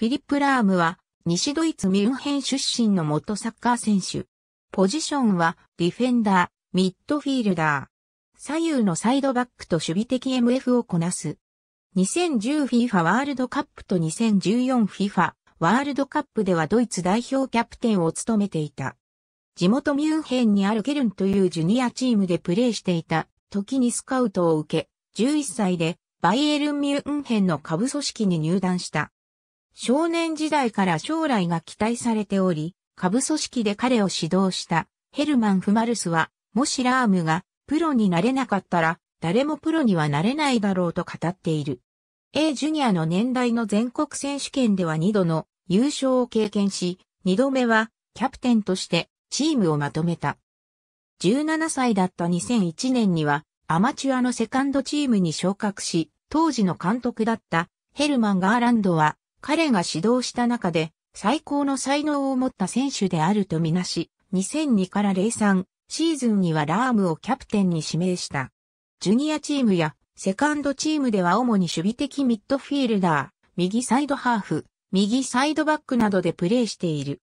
フィリップ・ラームは、西ドイツミュンヘン出身の元サッカー選手。ポジションは、ディフェンダー、ミッドフィールダー。左右のサイドバックと守備的 MF をこなす。2010FIFA ワールドカップと 2014FIFA ワールドカップではドイツ代表キャプテンを務めていた。地元ミュンヘンにあるケルンというジュニアチームでプレーしていた時にスカウトを受け、11歳でバイエルンミュンヘンの下部組織に入団した。少年時代から将来が期待されており、下部組織で彼を指導したヘルマン・フマルスは、もしラームがプロになれなかったら、誰もプロにはなれないだろうと語っている。A ジュニアの年代の全国選手権では2度の優勝を経験し、2度目はキャプテンとしてチームをまとめた。17歳だった2001年にはアマチュアのセカンドチームに昇格し、当時の監督だったヘルマン・ガーランドは彼が指導した中で最高の才能を持った選手であるとみなし、2002から03シーズンにはラームをキャプテンに指名した。ジュニアチームやセカンドチームでは主に守備的ミッドフィールダー、右サイドハーフ、右サイドバックなどでプレーしている。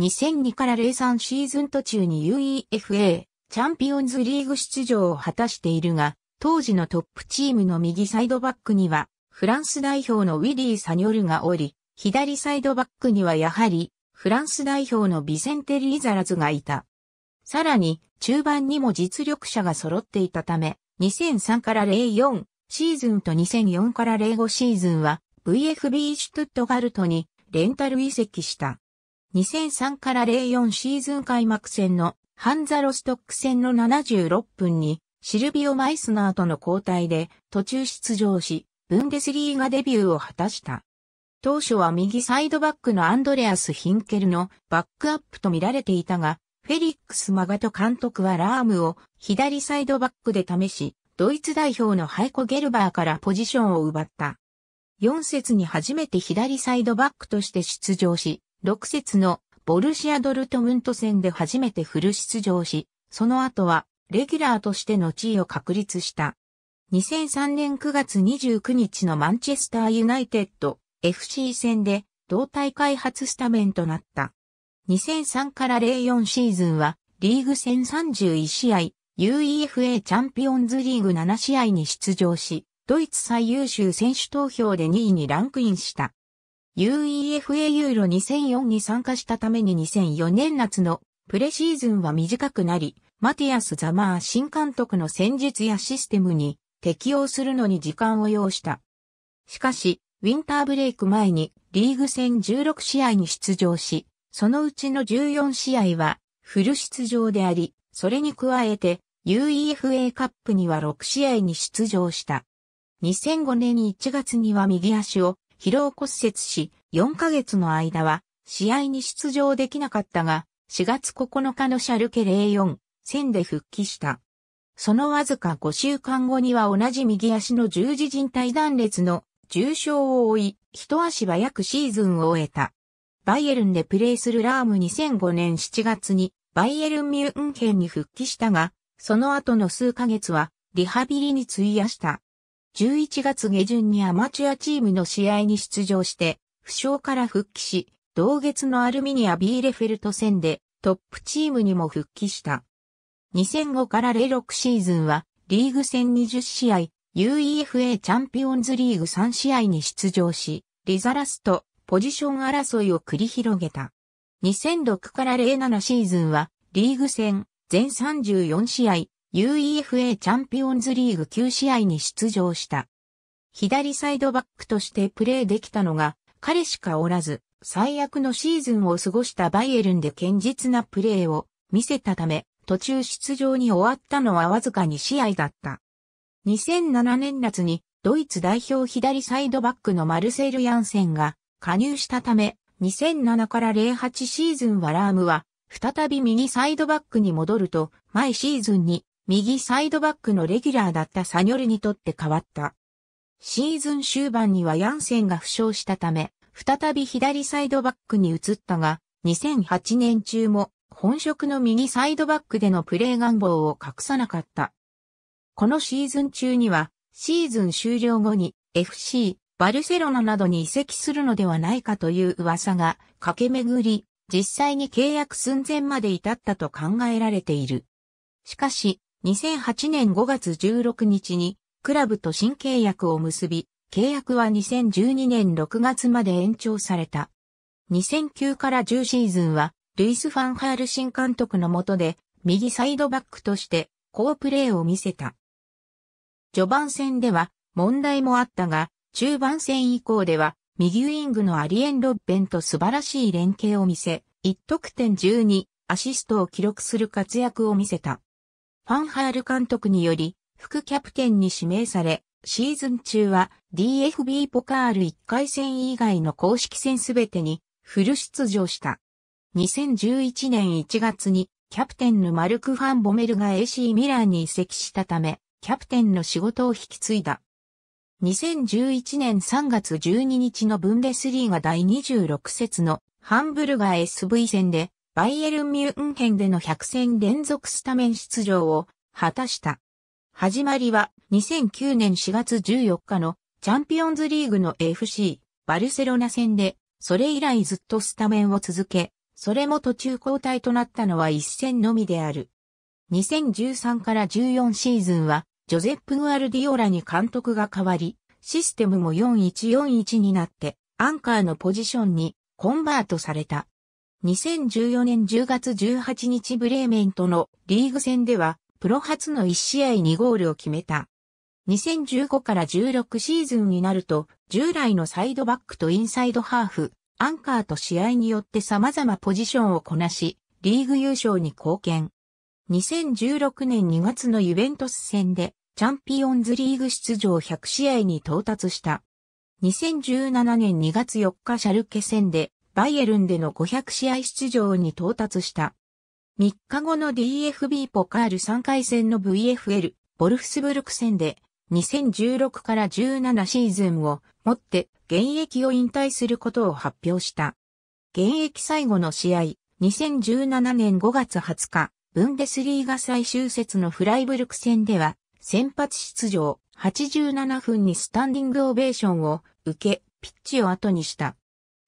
2002から03シーズン途中に UEFA チャンピオンズリーグ出場を果たしているが、当時のトップチームの右サイドバックにはフランス代表のウィリー・サニョルがおり、左サイドバックにはやはり、フランス代表のビセンテ・リーザラズがいた。さらに、中盤にも実力者が揃っていたため、2003から04シーズンと2004から05シーズンは、VFB シュトゥットガルトにレンタル移籍した。2003から04シーズン開幕戦のハンザロストック戦の76分にシルビオ・マイスナーとの交代で途中出場し、ブンデスリーガデビューを果たした。当初は右サイドバックのアンドレアス・ヒンケルのバックアップと見られていたが、フェリックス・マガト監督はラームを左サイドバックで試し、ドイツ代表のハイコ・ゲルバーからポジションを奪った。4節に初めて左サイドバックとして出場し、6節のボルシア・ドルトムント戦で初めてフル出場し、その後はレギュラーとしての地位を確立した。2003年9月29日のマンチェスターユナイテッド FC 戦で同体開発スタメンとなった。2003から04シーズンはリーグ戦31試合、UEFA チャンピオンズリーグ7試合に出場し、ドイツ最優秀選手投票で2位にランクインした。UEFA ユーロ2004に参加したために2004年夏のプレシーズンは短くなり、マティアス・ザマー新監督の戦術やシステムに適用するのに時間を要した。しかし、ウィンターブレイク前にリーグ戦16試合に出場し、そのうちの14試合はフル出場であり、それに加えて UEFA カップには6試合に出場した。2005年1月には右足を疲労骨折し、4ヶ月の間は試合に出場できなかったが、4月9日のシャルケ04戦で復帰した。そのわずか5週間後には同じ右足の十字靭帯断裂の重傷を負い、一足早くシーズンを終えた。バイエルンでプレーするラーム2005年7月にバイエルンミュンヘンに復帰したが、その後の数ヶ月はリハビリに費やした。11月下旬にアマチュアチームの試合に出場して、負傷から復帰し、同月のアルミニア・ビーレフェルト戦でトップチームにも復帰した。2005から06シーズンは、リーグ戦20試合、UEFA チャンピオンズリーグ3試合に出場し、リザラスとポジション争いを繰り広げた。2006から07シーズンは、リーグ戦全34試合、UEFA チャンピオンズリーグ9試合に出場した。左サイドバックとしてプレーできたのが、彼しかおらず、最悪のシーズンを過ごしたバイエルンで堅実なプレーを見せたため、途中出場に終わったのはわずか2試合だった。2007年夏にドイツ代表左サイドバックのマルセル・ヤンセンが加入したため、2007から08シーズンはラームは再び右サイドバックに戻ると、前シーズンに右サイドバックのレギュラーだったサニョルにとって変わった。シーズン終盤にはヤンセンが負傷したため、再び左サイドバックに移ったが、2008年中も本職の右サイドバックでのプレー願望を隠さなかった。このシーズン中には、シーズン終了後に FC、バルセロナなどに移籍するのではないかという噂が駆け巡り、実際に契約寸前まで至ったと考えられている。しかし、2008年5月16日に、クラブと新契約を結び、契約は2012年6月まで延長された。2009から10シーズンは、ルイス・ファンハール新監督の下で、右サイドバックとして、好プレーを見せた。序盤戦では、問題もあったが、中盤戦以降では、右ウィングのアリエン・ロッベンと素晴らしい連携を見せ、1得点12、アシストを記録する活躍を見せた。ファンハール監督により、副キャプテンに指名され、シーズン中は DFB ポカール1回戦以外の公式戦すべてにフル出場した。2011年1月にキャプテンのマルク・ファン・ボメルが AC ミラーに移籍したため、キャプテンの仕事を引き継いだ。2011年3月12日のブンデスリーガ第26節のハンブルガー SV 戦で、バイエルン・ミュンヘンでの100戦連続スタメン出場を果たした。始まりは2009年4月14日のチャンピオンズリーグの FC バルセロナ戦で、それ以来ずっとスタメンを続け、それも途中交代となったのは一戦のみである。2013から14シーズンは、ジョゼップ・グアルディオラに監督が変わり、システムも4141になって、アンカーのポジションにコンバートされた。2014年10月18日ブレーメントのリーグ戦では、プロ初の1試合2ゴールを決めた。2015から16シーズンになると、従来のサイドバックとインサイドハーフ、アンカーと試合によって様々ポジションをこなし、リーグ優勝に貢献。2016年2月のユベントス戦で、チャンピオンズリーグ出場100試合に到達した。2017年2月4日シャルケ戦で、バイエルンでの500試合出場に到達した。3日後の DFB ポカール3回戦の VFL、ボルフスブルク戦で、2016から17シーズンをもって現役を引退することを発表した。現役最後の試合、2017年5月20日、ブンデスリーガ最終節のフライブルク戦では、先発出場、87分にスタンディングオベーションを受け、ピッチを後にした。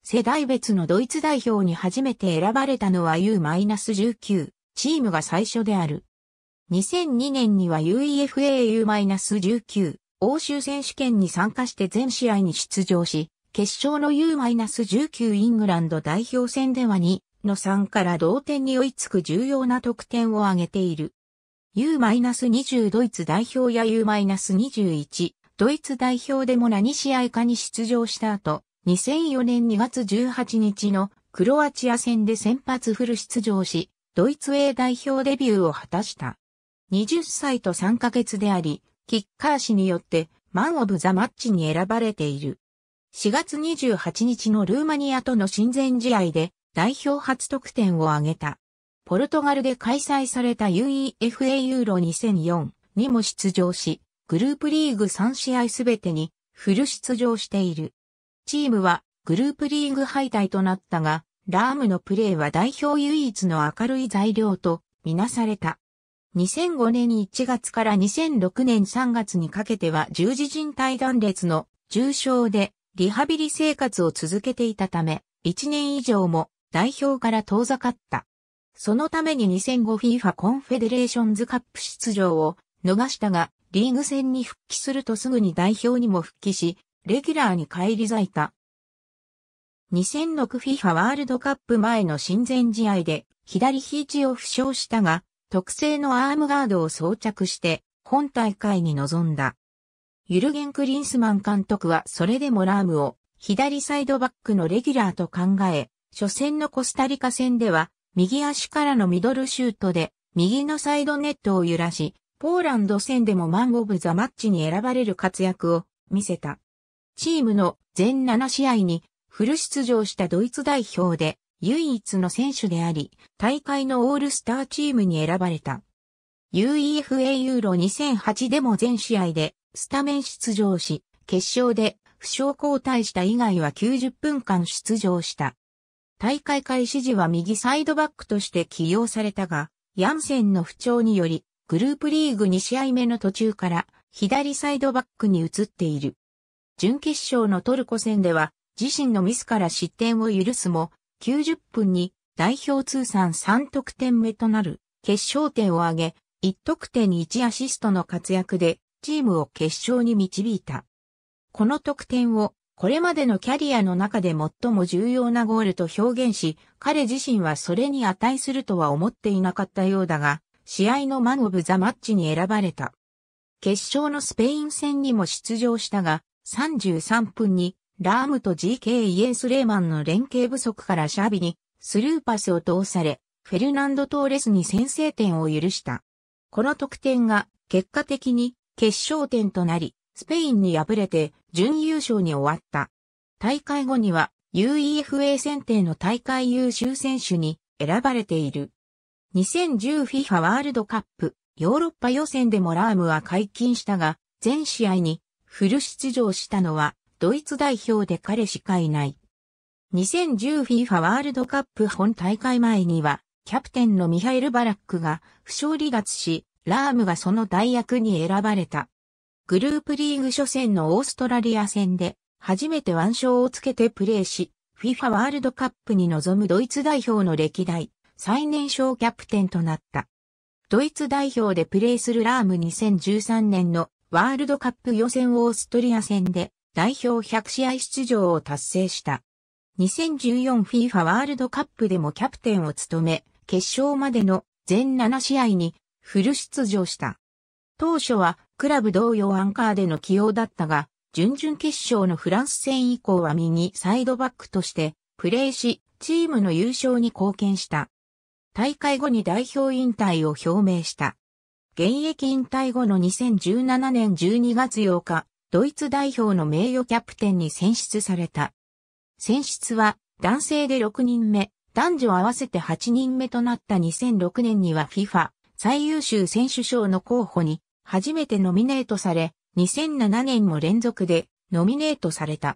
世代別のドイツ代表に初めて選ばれたのは U-19、チームが最初である。2002年には UEFA U-19 欧州選手権に参加して全試合に出場し、決勝の U-19 イングランド代表戦では2の3から同点に追いつく重要な得点を挙げている。U-20 ドイツ代表や U-21 ドイツ代表でも何試合かに出場した後、2004年2月18日のクロアチア戦で先発フル出場し、ドイツ A 代表デビューを果たした。20歳と3ヶ月であり、キッカー氏によって、マン・オブ・ザ・マッチに選ばれている。4月28日のルーマニアとの親善試合で代表初得点を挙げた。ポルトガルで開催された UEFA ユーロ2004にも出場し、グループリーグ3試合すべてにフル出場している。チームはグループリーグ敗退となったが、ラームのプレーは代表唯一の明るい材料とみなされた。2005年1月から2006年3月にかけては十字靭帯断裂の重症でリハビリ生活を続けていたため、1年以上も代表から遠ざかった。そのために 2005FIFA コンフェデレーションズカップ出場を逃したが、リーグ戦に復帰するとすぐに代表にも復帰し、レギュラーに返り咲いた。2006FIFA ワールドカップ前の親善試合で左肘を負傷したが、特製のアームガードを装着して本大会に臨んだ。ユルゲン・クリンスマン監督はそれでもラームを左サイドバックのレギュラーと考え、初戦のコスタリカ戦では右足からのミドルシュートで右のサイドネットを揺らし、ポーランド戦でもマン・オブ・ザ・マッチに選ばれる活躍を見せた。チームの全7試合にフル出場したドイツ代表で唯一の選手であり、大会のオールスターチームに選ばれた。UEFA ユーロ2008でも全試合でスタメン出場し、決勝で負傷交代した以外は90分間出場した。大会開始時は右サイドバックとして起用されたが、ヤンセンの不調により、グループリーグ2試合目の途中から左サイドバックに移っている。準決勝のトルコ戦では、自身のミスから失点を許すも、90分に代表通算3得点目となる決勝点を挙げ、1得点に1アシストの活躍でチームを決勝に導いた。この得点をこれまでのキャリアの中で最も重要なゴールと表現し、彼自身はそれに値するとは思っていなかったようだが、試合のマン・オブ・ザ・マッチに選ばれた。決勝のスペイン戦にも出場したが、33分にラームと GK イエス・レーマンの連携不足からシャビにスルーパスを通され、フェルナンド・トーレスに先制点を許した。この得点が結果的に決勝点となり、スペインに敗れて準優勝に終わった。大会後には UEFA 選定の大会優秀選手に選ばれている。2010FIFA ワールドカップヨーロッパ予選でもラームは解禁したが、全試合にフル出場したのはドイツ代表で彼しかいない。2010FIFA ワールドカップ本大会前には、キャプテンのミハエル・バラックが負傷離脱し、ラームがその代役に選ばれた。グループリーグ初戦のオーストラリア戦で、初めて腕章をつけてプレーし、FIFA ワールドカップに臨むドイツ代表の歴代最年少キャプテンとなった。ドイツ代表でプレーするラーム2013年のワールドカップ予選オーストリア戦で代表100試合出場を達成した。2014FIFA ワールドカップでもキャプテンを務め、決勝までの全7試合にフル出場した。当初はクラブ同様アンカーでの起用だったが、準々決勝のフランス戦以降は右サイドバックとしてプレーし、チームの優勝に貢献した。大会後に代表引退を表明した。現役引退後の2017年12月8日、ドイツ代表の名誉キャプテンに選出された。選出は男性で6人目、男女合わせて8人目となった2006年には FIFA 最優秀選手賞の候補に初めてノミネートされ、2007年も連続でノミネートされた。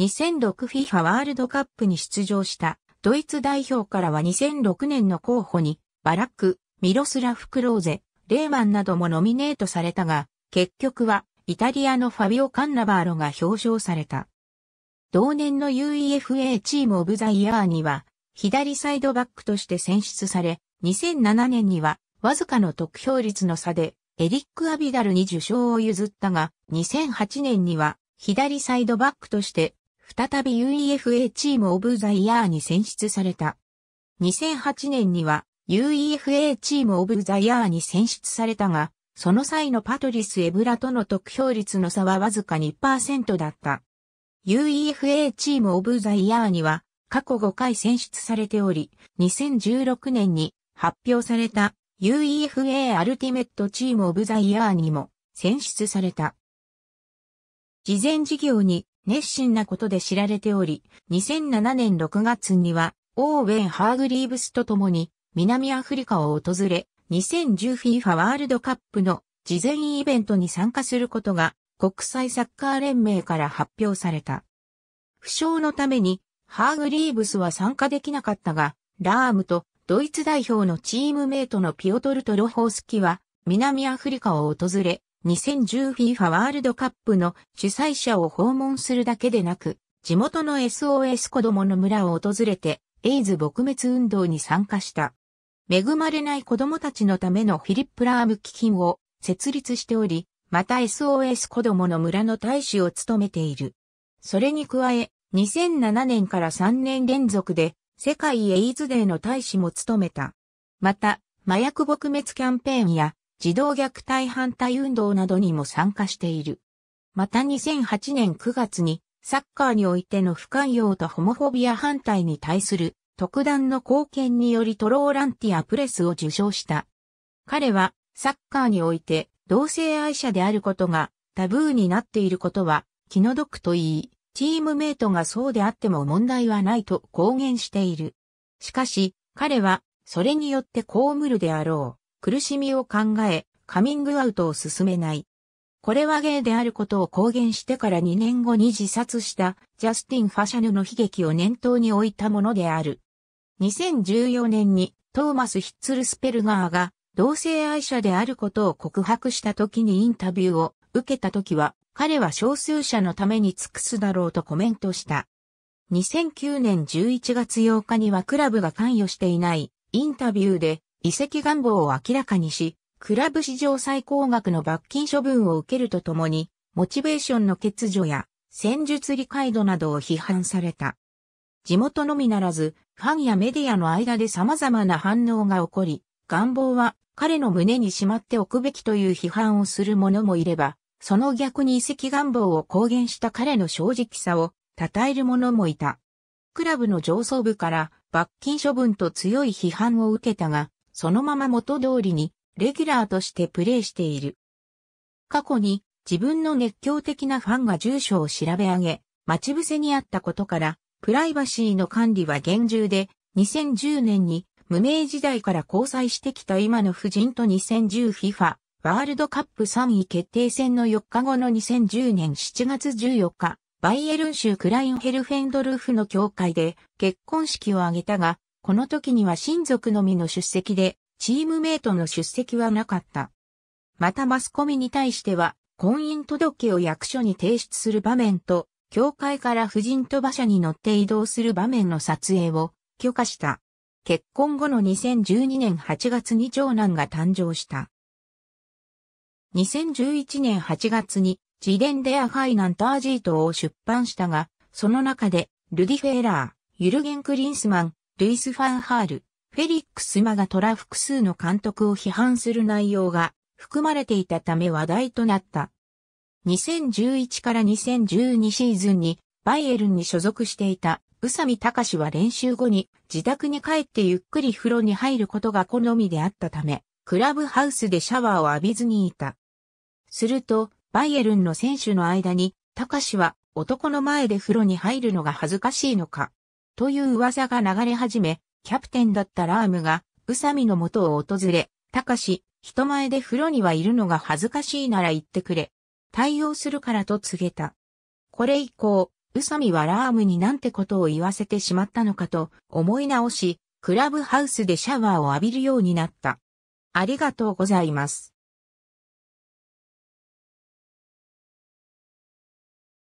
2006FIFA ワールドカップに出場したドイツ代表からは2006年の候補にバラック、ミロスラフ・クローゼ、レーマンなどもノミネートされたが、結局はイタリアのファビオ・カンナバーロが表彰された。同年の UEFA チームオブザイヤーには、左サイドバックとして選出され、2007年には、わずかの得票率の差で、エリック・アビダルに受賞を譲ったが、2008年には、左サイドバックとして、再び UEFA チームオブザイヤーに選出された。2008年には、UEFA チームオブザイヤーに選出されたが、その際のパトリス・エブラとの得票率の差はわずか2%だった。UEFA チーム・オブ・ザ・イヤーには過去5回選出されており、2016年に発表された UEFA アルティメット・チーム・オブ・ザ・イヤーにも選出された。事前事業に熱心なことで知られており、2007年6月にはオーウェン・ハーグリーブスと共に南アフリカを訪れ、2010FIFA ワールドカップの事前イベントに参加することが国際サッカー連盟から発表された。負傷のためにハーグリーブスは参加できなかったが、ラームとドイツ代表のチームメイトのピオトルト・ロホースキは南アフリカを訪れ、2010FIFA ワールドカップの主催者を訪問するだけでなく、地元の SOS 子供の村を訪れて、エイズ撲滅運動に参加した。恵まれない子供たちのためのフィリップ・ラーム基金を設立しており、また SOS 子供の村の大使を務めている。それに加え、2007年から3年連続で世界エイズデーの大使も務めた。また、麻薬撲滅キャンペーンや児童虐待反対運動などにも参加している。また2008年9月にサッカーにおいての不寛容とホモフォビア反対に対する特段の貢献によりトローランティアプレスを受賞した。彼はサッカーにおいて同性愛者であることがタブーになっていることは気の毒と言い、チームメイトがそうであっても問題はないと公言している。しかし、彼はそれによって被るであろう苦しみを考え、カミングアウトを進めない。これはゲイであることを公言してから2年後に自殺したジャスティン・ファシャヌの悲劇を念頭に置いたものである。2014年にトーマス・ヒッツルスペルガーが同性愛者であることを告白した時にインタビューを受けた時は彼は少数者のために尽くすだろうとコメントした。2009年11月8日にはクラブが関与していないインタビューで移籍願望を明らかにし、クラブ史上最高額の罰金処分を受けるとともに、モチベーションの欠如や戦術理解度などを批判された。地元のみならず、ファンやメディアの間で様々な反応が起こり、願望は彼の胸にしまっておくべきという批判をする者もいれば、その逆に遺跡願望を公言した彼の正直さを称える者もいた。クラブの上層部から罰金処分と強い批判を受けたが、そのまま元通りにレギュラーとしてプレーしている。過去に自分の熱狂的なファンが住所を調べ上げ、待ち伏せにあったことから、プライバシーの管理は厳重で、2010年に無名時代から交際してきた今の夫人と 2010FIFA ワールドカップ3位決定戦の4日後の2010年7月14日、バイエルン州クラインヘルフェンドルフの教会で結婚式を挙げたが、この時には親族のみの出席で、チームメイトの出席はなかった。またマスコミに対しては、婚姻届を役所に提出する場面と、教会から婦人と馬車に乗って移動する場面の撮影を許可した。結婚後の2012年8月に長男が誕生した。2011年8月に自伝デアファイナントアジートを出版したが、その中でルディ・フェーラー、ユルゲン・クリンスマン、ルイス・ファンハール、フェリックス・マガトラ複数の監督を批判する内容が含まれていたため話題となった。2011から2012シーズンにバイエルンに所属していた宇佐美隆は練習後に自宅に帰ってゆっくり風呂に入ることが好みであったため、クラブハウスでシャワーを浴びずにいた。すると、バイエルンの選手の間に、隆は男の前で風呂に入るのが恥ずかしいのか、という噂が流れ始め、キャプテンだったラームが、宇佐美の元を訪れ、隆、人前で風呂にはいるのが恥ずかしいなら言ってくれ、対応するからと告げた。これ以降、宇佐美はラームになんてことを言わせてしまったのかと思い直し、クラブハウスでシャワーを浴びるようになった。ありがとうございます。